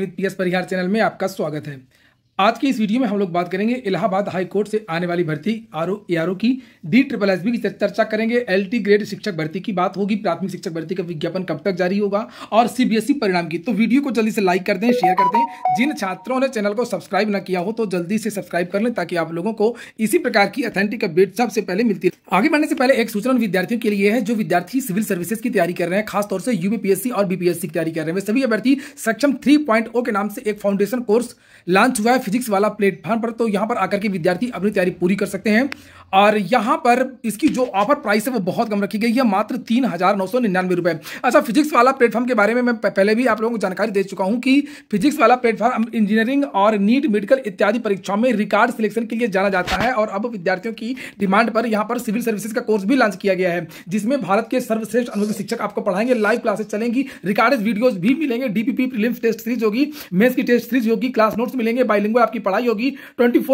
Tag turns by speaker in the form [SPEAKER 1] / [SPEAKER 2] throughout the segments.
[SPEAKER 1] with PS Parihar channel में आपका स्वागत है आज की इस वीडियो में हम लोग बात करेंगे इलाहाबाद हाई कोर्ट से आने वाली भर्ती R O A R O की डी ट्रिपल एस बी की चर्चा करेंगे एल टी ग्रेड शिक्षक भर्ती की बात होगी प्राथमिक शिक्षक भर्ती का विज्ञापन कब तक जारी होगा और सीबीएसई परिणाम की तो वीडियो को जल्दी से लाइक कर दें शेयर कर दें जिन छात्रों ने चैनल को सब्सक्राइब ना किया हो तो जल्दी से सब्सक्राइब कर लें ताकि आप लोगों को इसी प्रकार की अथेंटिक अपडेट सबसे पहले मिलती है आगे बढ़ने से पहले एक सूचना विद्यार्थियों के लिए है जो विद्यार्थी सिविल सर्विसेज की तैयारी कर रहे हैं खासतौर से यूपीपीएससी और बीपीएससी की तैयारी कर रहे हैं सभी अभ्यर्थी सक्षम थ्री के नाम से एक फाउंडेशन कोर्स लॉन्च हुआ है फिजिक्स वाला प्लेटफॉर्म पर तो यहाँ पर आकर के विद्यार्थी अपनी तैयारी पूरी कर सकते हैं और यहाँ पर इसकी जो ऑफर प्राइस है वो बहुत कम रखी गई है मात्र तीन हज़ार नौ सौ निन्यानवे रुपये अच्छा फिजिक्स वाला प्लेटफॉर्म के बारे में मैं पहले भी आप लोगों को जानकारी दे चुका हूँ कि फिजिक्स वाला प्लेटफॉर्म इंजीनियरिंग और नीट मेडिकल इत्यादि परीक्षाओं में रिकॉर्ड सिलेक्शन के लिए जाना जाता है और अब विद्यार्थियों की डिमांड पर यहाँ पर सिविल सर्विसेज का कोर्स भी लॉन्च किया गया है जिसमें भारत के सर्वश्रेष्ठ अनुभवी शिक्षक आपको पढ़ाएंगे लाइव क्लासेस चलेंगी रिकॉर्डेड वीडियोज भी मिलेंगे डीपीपी प्रिलिम्स टेस्ट सीरीज होगी मेन्स की टेस्ट सीरीज होगी क्लास नोट्स मिलेंगे बाइलिंग आपकी पढ़ाई होगी ट्वेंटी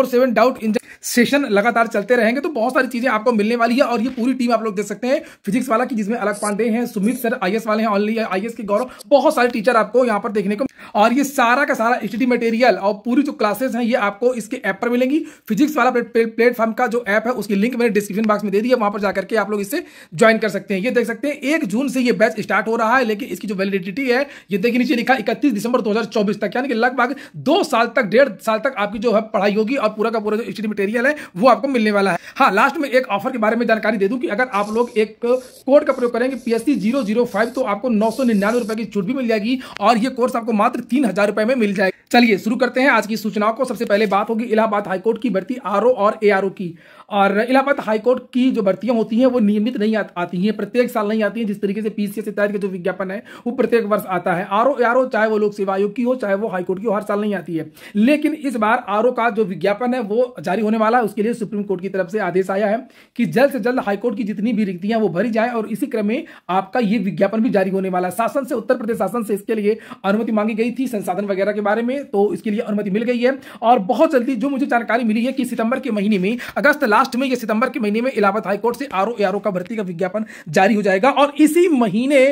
[SPEAKER 1] डाउट इंजन सेशन लगातार चलते रहेंगे तो तो बहुत सारी चीजें आपको मिलने वाली है और ये पूरी टीम आप लोग देख सकते हैं फिजिक्स वाला की जिसमें अलग पांडे हैं सुमित सर आई वाले हैं ऑनली आई के गौरव बहुत सारे टीचर आपको यहाँ पर देखने को और ये सारा का सारा स्टडी मटेरियल और पूरी जो क्लासेस हैं ये आपको इसके ऐप पर मिलेंगी फिजिक्स वाला प्लेटफॉर्म का जो ऐप है उसकी लिंक मैंने डिस्क्रिप्शन बॉक्स में दे दी है वहां पर जाकर के आप लोग इससे ज्वाइन कर सकते हैं ये देख सकते हैं एक जून से ये बैच स्टार्ट हो रहा है लेकिन इसकी जो वैलिडिटी है ये देखिए नीचे लिखा इकतीस दिसंबर दो तक यानी कि लगभग दो साल तक डेढ़ साल तक आपकी जो है पढ़ाई होगी और पूरा का पूरा जो स्टडी मटेरियल है वो आपको मिलने वाला है हाँ लास्ट में एक ऑफर के बारे में जानकारी दे दूं कि अगर आप लोग एक कोड का प्रयोग करेंगे पी एस तो आपको नौ सौ निन्यानवे रुपए की छूट भी मिल जाएगी और ये कोर्स आपको मात्र तीन हजार में मिल जाएगा चलिए शुरू करते हैं आज की सूचनाओं को सबसे पहले बात होगी इलाहाबाद हाईकोर्ट की भर्ती आर और ए की और इलाहाबाद हाईकोर्ट की जो भर्तियां होती हैं वो नियमित नहीं आ, आती हैं प्रत्येक साल नहीं आती हैं जिस तरीके से पीसीएस के का जो विज्ञापन है वो प्रत्येक वर्ष आता है आर ओ चाहे वो लोक सेवा आयोग की हो चाहे वो हाईकोर्ट की हो हर साल नहीं आती है लेकिन इस बार आर का जो विज्ञापन है वो जारी होने वाला है उसके लिए सुप्रीम कोर्ट की तरफ से आदेश आया है कि जल्द से जल्द हाईकोर्ट की जितनी भी रिक्तियां वो भरी जाए और इसी क्रम में आपका ये विज्ञापन भी जारी होने वाला है शासन से उत्तर प्रदेश शासन से इसके लिए अनुमति मांगी गई थी संसाधन वगैरह के बारे में तो इसके लिए अनुमति मिल गई है और बहुत जल्दी जो मुझे जानकारी मिली है कि सितंबर के महीने में अगस्त लास्ट में ये सितंबर के महीने में इलाहाबाद हाईकोर्ट से आर ओ का भर्ती का विज्ञापन जारी हो जाएगा और इसी महीने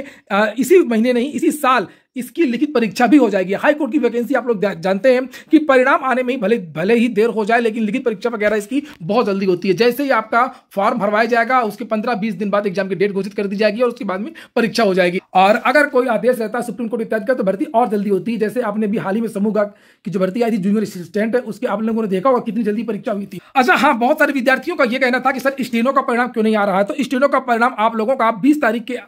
[SPEAKER 1] इसी महीने नहीं इसी साल इसकी लिखित परीक्षा भी हो जाएगी हाई कोर्ट की वैकेंसी आप लोग जानते हैं कि परिणाम आने में ही भले भले ही देर हो जाए लेकिन लिखित परीक्षा वगैरह इसकी बहुत जल्दी होती है जैसे ही आपका फॉर्म भरवाया जाएगा उसके पंद्रह बीस दिन बाद एग्जाम की डेट घोषित कर दी जाएगी और उसके बाद में परीक्षा हो जाएगी और अगर कोई आदेश रहता है सुप्रीम कोर्ट इत्यादि का तो भर्ती और जल्दी होती है जैसे आपने भी हाल ही में समूह की जो भर्ती आई थी जूनियर असिस्टेंट है उसके आप लोगों ने देखा होगा कितनी जल्दी परीक्षा हुई थी अच्छा हाँ बहुत सारे विद्यार्थियों का यह कहना था कि सर स्टेनो का परिणाम क्यों नहीं आ रहा है तो स्टेनो का परिणाम आप लोगों का बीस तारीख के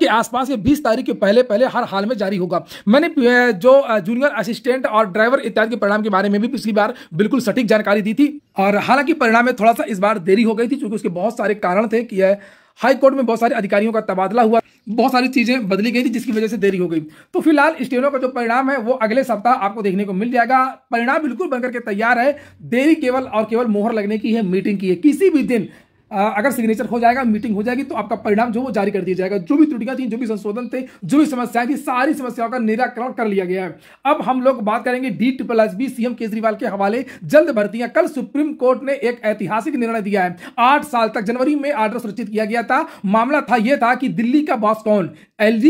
[SPEAKER 1] के आसपास ये 20 तारीख के पहले पहले हर हाल में जारी होगा मैंने जो जूनियर असिस्टेंट और ड्राइवर इत्यादि के परिणाम के बारे में भी पिछली बार बिल्कुल सटीक जानकारी दी थी और हालांकि परिणाम में थोड़ा सा इस बार देरी हो गई थी क्योंकि उसके बहुत सारे कारण थे कि हाई कोर्ट में बहुत सारे अधिकारियों का तबादला हुआ बहुत सारी चीज़ें बदली गई थी जिसकी वजह से देरी हो गई तो फिलहाल स्टेनों का जो परिणाम है वो अगले सप्ताह आपको देखने को मिल जाएगा परिणाम बिल्कुल बनकर के तैयार है देरी केवल और केवल मोहर लगने की है मीटिंग की है किसी भी दिन अगर सिग्नेचर हो जाएगा मीटिंग हो जाएगी तो आपका परिणाम जो वो जारी कर दिया जाएगा जो भी त्रुटियां थी जो भी संशोधन थे जो भी समस्याएं थी सारी समस्याओं का निराकरण कर लिया गया है अब हम लोग बात करेंगे D triple S B CM Kejriwal के हवाले जल्द भर्तियां कल सुप्रीम कोर्ट ने एक ऐतिहासिक निर्णय दिया है आठ साल तक जनवरी में आर्डर सुरक्षित किया गया था मामला था यह था कि दिल्ली का बॉस कौन एलजी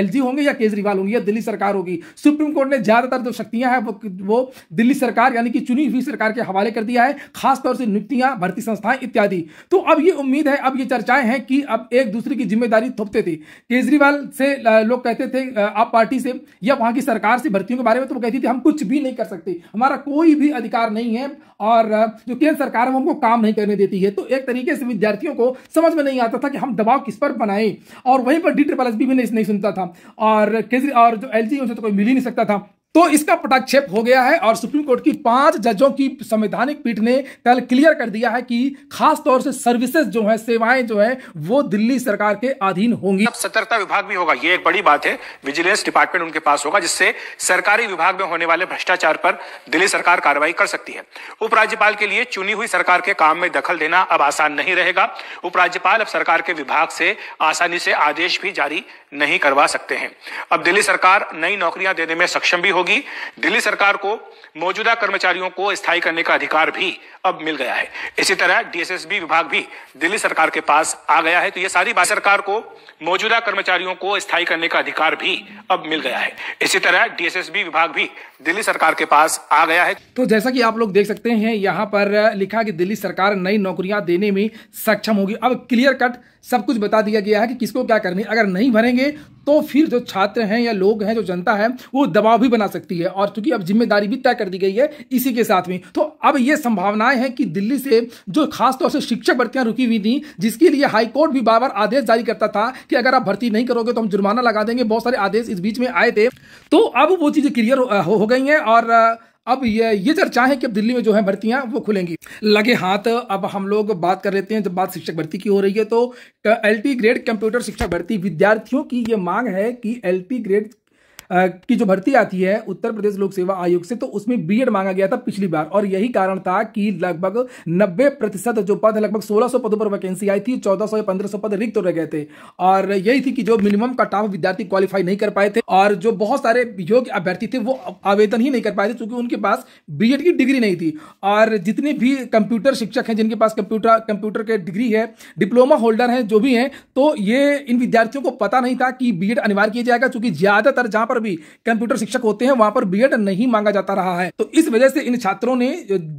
[SPEAKER 1] एलजी होंगे या केजरीवाल होंगे या दिल्ली सरकार होगी सुप्रीम कोर्ट ने ज्यादातर जो शक्तियां हैं वो वो दिल्ली सरकार यानी कि चुनी हुई सरकार के हवाले कर दिया है खासतौर से नियुक्तियां भर्ती संस्थाएं इत्यादि तो तो अब ये उम्मीद है अब ये चर्चाएं हैं कि अब एक दूसरे की जिम्मेदारी थोपते थे केजरीवाल से लोग कहते थे आप पार्टी से या वहां की सरकार से भर्तियों के बारे में तो वो कहती थी हम कुछ भी नहीं कर सकते हमारा कोई भी अधिकार नहीं है और जो केंद्र सरकार है हमको काम नहीं करने देती है तो एक तरीके से विद्यार्थियों को समझ में नहीं आता था कि हम दबाव किस पर बनाएं और वहीं पर डी ट्रिपल एस भी नहीं सुनता था और केजरी और जो एल जी उनसे तो कोई मिल ही नहीं सकता था तो इसका पटाक्षेप हो गया है और सुप्रीम कोर्ट की पांच जजों की संवैधानिक पीठ ने कल क्लियर कर दिया है कि खास तौर से सर्विसेज जो है सेवाएं जो है वो दिल्ली सरकार के अधीन होंगी सतर्कता विभाग भी होगा ये एक बड़ी बात है विजिलेंस डिपार्टमेंट उनके पास होगा जिससे सरकारी विभाग में होने वाले भ्रष्टाचार पर दिल्ली सरकार कार्रवाई कर सकती है उपराज्यपाल के लिए चुनी हुई सरकार के काम में दखल देना अब आसान नहीं रहेगा उपराज्यपाल अब सरकार के विभाग से आसानी से आदेश भी जारी नहीं करवा सकते हैं अब दिल्ली सरकार नई नौकरियां देने में सक्षम भी होगी होगी दिल्ली सरकार को मौजूदा कर्मचारियों को स्थायी करने का अधिकार भी अब मिल गया है इसी तरह डीएसएसबी विभाग भी दिल्ली सरकार के पास आ गया है तो ये सारी बात सरकार को मौजूदा कर्मचारियों को स्थायी करने का अधिकार भी अब मिल गया है इसी तरह डीएसएसबी विभाग भी दिल्ली सरकार के पास आ गया है तो जैसा कि आप लोग देख सकते हैं यहाँ पर लिखा कि दिल्ली सरकार नई नौकरियां देने में सक्षम होगी अब क्लियर कट सब कुछ बता दिया गया है कि किसको क्या करनी अगर नहीं भरेंगे तो फिर जो छात्र हैं या लोग हैं जो जनता है वो दबाव भी बना सकती है और चूंकि अब जिम्मेदारी भी तय कर दी गई है इसी के साथ में तो अब ये संभावनाएं हैं कि दिल्ली से जो खासतौर से शिक्षक भर्तियां रुकी हुई थी जिसके लिए हाईकोर्ट भी बार बार आदेश जारी करता था कि अगर आप भर्ती नहीं करोगे तो हम जुर्माना लगा देंगे बहुत सारे आदेश इस बीच में आए थे तो अब वो चीज़ें क्लियर हो, हो गई हैं और अब ये ये चर्चा है कि अब दिल्ली में जो है भर्तियां वो खुलेंगी लगे हाथ अब हम लोग बात कर लेते हैं जब बात शिक्षक भर्ती की हो रही है तो एल ग्रेड कंप्यूटर शिक्षक भर्ती विद्यार्थियों की ये मांग है कि एल ग्रेड की जो भर्ती आती है उत्तर प्रदेश लोक सेवा आयोग से तो उसमें बी मांगा गया था पिछली बार और यही कारण था कि लगभग नब्बे प्रतिशत जो पद लगभग 1600 पदों पर वैकेंसी आई थी 1400 या 1500 पद रिक्त रह गए थे और यही थी कि जो मिनिमम कट ऑफ विद्यार्थी क्वालिफाई नहीं कर पाए थे और जो बहुत सारे योग्य अभ्यर्थी थे वो आवेदन ही नहीं कर पाए थे क्योंकि उनके पास बी की डिग्री नहीं थी और जितने भी कंप्यूटर शिक्षक हैं जिनके पास कंप्यूटर कंप्यूटर के डिग्री है डिप्लोमा होल्डर हैं जो भी हैं तो ये इन विद्यार्थियों को पता नहीं था कि बी अनिवार्य किया जाएगा क्योंकि ज्यादातर जहां पर पर भी कंप्यूटर शिक्षक होते हैं वहां पर बी नहीं मांगा जाता रहा है तो इस वजह से इन छात्रों ने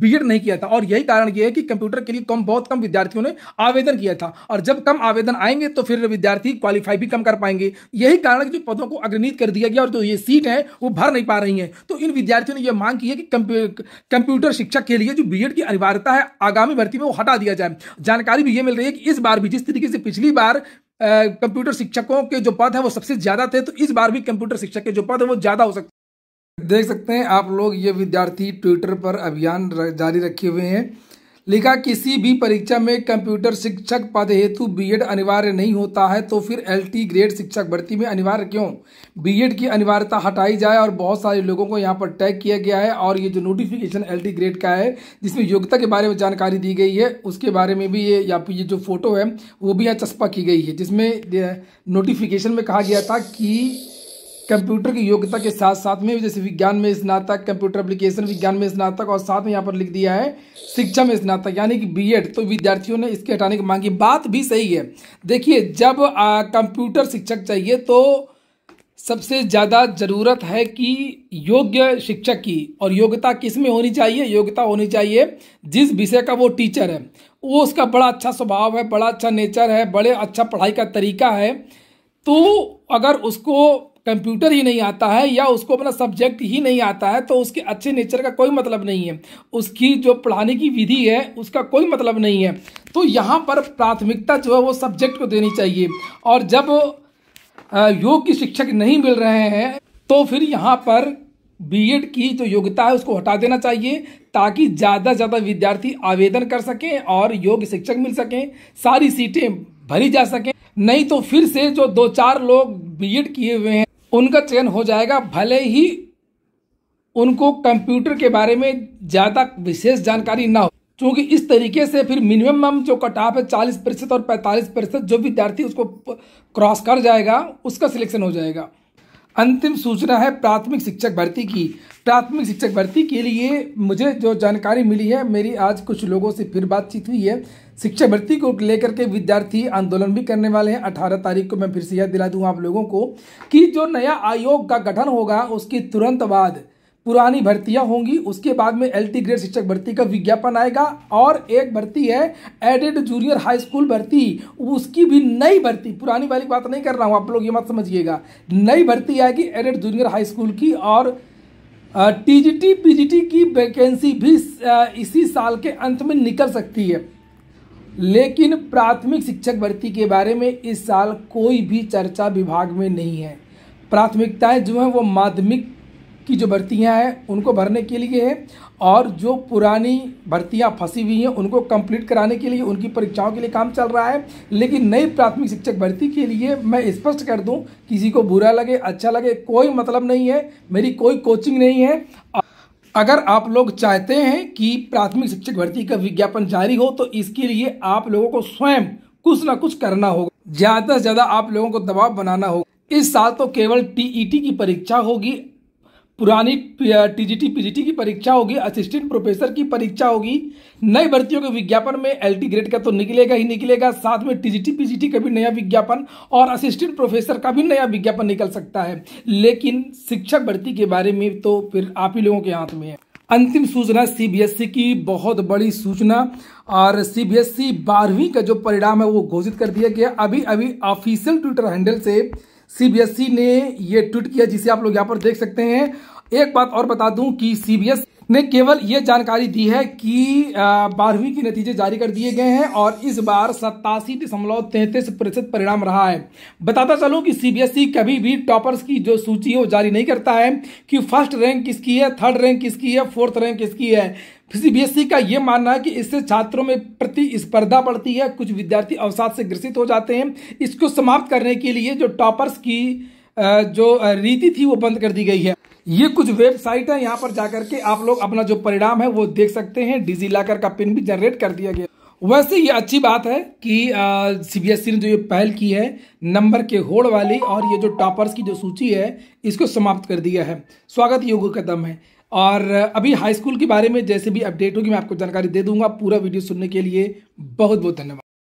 [SPEAKER 1] बी नहीं किया था और यही कारण यह है कि कंप्यूटर के लिए कम बहुत कम विद्यार्थियों ने आवेदन किया था और जब कम आवेदन आएंगे तो फिर विद्यार्थी क्वालिफाई भी कम कर पाएंगे यही कारण जो पदों को अग्रणित कर दिया गया और जो ये सीट है वो भर नहीं पा रही है तो इन विद्यार्थियों ने यह मांग की है कि कंप्यूटर शिक्षक के लिए जो बी की अनिवार्यता है आगामी भर्ती में वो हटा दिया जाए जानकारी भी ये मिल रही है कि इस बार भी जिस तरीके से पिछली बार कंप्यूटर शिक्षकों के जो पद है वो सबसे ज्यादा थे तो इस बार भी कंप्यूटर शिक्षक के जो पद है वो ज्यादा हो सकते देख सकते हैं आप लोग ये विद्यार्थी ट्विटर पर अभियान जारी रखे हुए हैं लिखा किसी भी परीक्षा में कंप्यूटर शिक्षक पद हेतु बीएड अनिवार्य नहीं होता है तो फिर एलटी ग्रेड शिक्षक भर्ती में अनिवार्य क्यों बीएड की अनिवार्यता हटाई जाए और बहुत सारे लोगों को यहां पर टैग किया गया है और ये जो नोटिफिकेशन एलटी ग्रेड का है जिसमें योग्यता के बारे में जानकारी दी गई है उसके बारे में भी ये या फिर ये जो फोटो है वो भी यहाँ चस्पा की गई है जिसमें नोटिफिकेशन में कहा गया था कि कंप्यूटर की योग्यता के साथ साथ में जैसे विज्ञान में स्नातक कंप्यूटर एप्लीकेशन विज्ञान में स्नातक और साथ में यहाँ पर लिख दिया है शिक्षा में स्नातक यानी कि बीएड तो विद्यार्थियों ने इसके हटाने की मांगी बात भी सही है देखिए जब कंप्यूटर शिक्षक चाहिए तो सबसे ज़्यादा ज़रूरत है कि योग्य शिक्षक की और योग्यता किस में होनी चाहिए योग्यता होनी चाहिए जिस विषय का वो टीचर है वो उसका बड़ा अच्छा स्वभाव है बड़ा अच्छा नेचर है बड़े अच्छा पढ़ाई का तरीका है तो अगर उसको कंप्यूटर ही नहीं आता है या उसको अपना सब्जेक्ट ही नहीं आता है तो उसके अच्छे नेचर का कोई मतलब नहीं है उसकी जो पढ़ाने की विधि है उसका कोई मतलब नहीं है तो यहाँ पर प्राथमिकता जो है वो सब्जेक्ट को देनी चाहिए और जब योग की शिक्षक नहीं मिल रहे हैं तो फिर यहाँ पर बीएड की जो योग्यता है उसको हटा देना चाहिए ताकि ज़्यादा से ज़्यादा विद्यार्थी आवेदन कर सकें और योग्य शिक्षक मिल सकें सारी सीटें भरी जा सकें नहीं तो फिर से जो दो चार लोग बीएड किए हुए हैं उनका चयन हो जाएगा भले ही उनको कंप्यूटर के बारे में ज़्यादा विशेष जानकारी ना हो क्योंकि इस तरीके से फिर मिनिमम जो ऑफ है चालीस प्रतिशत और पैंतालीस प्रतिशत जो विद्यार्थी उसको क्रॉस कर जाएगा उसका सिलेक्शन हो जाएगा अंतिम सूचना है प्राथमिक शिक्षक भर्ती की प्राथमिक शिक्षक भर्ती के लिए मुझे जो जानकारी मिली है मेरी आज कुछ लोगों से फिर बातचीत हुई है शिक्षक भर्ती को लेकर के विद्यार्थी आंदोलन भी करने वाले हैं अठारह तारीख को मैं फिर से यह दिला दूँ आप लोगों को कि जो नया आयोग का गठन होगा उसके तुरंत बाद पुरानी भर्तियां होंगी उसके बाद में एल टी ग्रेड शिक्षक भर्ती का विज्ञापन आएगा और एक भर्ती है एडेड जूनियर हाई स्कूल भर्ती उसकी भी नई भर्ती पुरानी वाली बात नहीं कर रहा हूँ आप लोग ये मत समझिएगा नई भर्ती आएगी एडेड जूनियर हाई स्कूल की और T G T P G T की वैकेंसी भी इसी साल के अंत में निकल सकती है लेकिन प्राथमिक शिक्षक भर्ती के बारे में इस साल कोई भी चर्चा विभाग में नहीं है प्राथमिकताएं जो हैं वो माध्यमिक की जो भर्तियां हैं उनको भरने के लिए है और जो पुरानी भर्तियां फंसी हुई हैं उनको कंप्लीट कराने के लिए उनकी परीक्षाओं के लिए काम चल रहा है लेकिन नई प्राथमिक शिक्षक भर्ती के लिए मैं स्पष्ट कर दूं किसी को बुरा लगे अच्छा लगे कोई मतलब नहीं है मेरी कोई कोचिंग नहीं है अगर आप लोग चाहते हैं कि प्राथमिक शिक्षक भर्ती का विज्ञापन जारी हो तो इसके लिए आप लोगों को स्वयं कुछ ना कुछ करना होगा ज्यादा से ज्यादा आप लोगों को दबाव बनाना होगा इस साल तो केवल टीईटी की परीक्षा होगी पुरानी टीजीटी पीजीटी की परीक्षा होगी असिस्टेंट प्रोफेसर की परीक्षा होगी नई भर्तियों के विज्ञापन में एलटी ग्रेड का तो निकलेगा ही निकलेगा साथ में टीजीटी पीजीटी का भी नया विज्ञापन और असिस्टेंट प्रोफेसर का भी नया विज्ञापन निकल सकता है लेकिन शिक्षक भर्ती के बारे में तो फिर आप ही लोगों के हाथ में है अंतिम सूचना सीबीएसई e की बहुत बड़ी सूचना और सीबीएसई e बारहवीं का जो परिणाम है वो घोषित कर दिया गया अभी अभी ऑफिशियल ट्विटर हैंडल से सीबीएसई ने यह ट्वीट किया जिसे आप लोग यहां पर देख सकते हैं एक बात और बता दूं कि सीबीएसई ने केवल ये जानकारी दी है कि बारहवीं के नतीजे जारी कर दिए गए हैं और इस बार सत्तासी दशमलव तैंतीस प्रतिशत परिणाम रहा है बताता चलूं कि सीबीएसई कभी भी टॉपर्स की जो सूची है वो जारी नहीं करता है कि फर्स्ट रैंक किसकी है थर्ड रैंक किसकी है फोर्थ रैंक किसकी है ई का ये मानना है कि इससे छात्रों में प्रतिस्पर्धा बढ़ती है कुछ विद्यार्थी अवसाद से ग्रसित हो जाते हैं इसको समाप्त करने के लिए जो टॉपर्स की जो रीति थी वो बंद कर दी गई है ये कुछ वेबसाइट है यहाँ पर जाकर के आप लोग अपना जो परिणाम है वो देख सकते हैं डिजी लॉकर का पिन भी जनरेट कर दिया गया वैसे ये अच्छी बात है कि सीबीएसई ने जो ये पहल की है नंबर के होड़ वाली और ये जो टॉपर्स की जो सूची है इसको समाप्त कर दिया है स्वागत योग कदम है और अभी हाई स्कूल के बारे में जैसे भी अपडेट होगी मैं आपको जानकारी दे दूंगा पूरा वीडियो सुनने के लिए बहुत बहुत धन्यवाद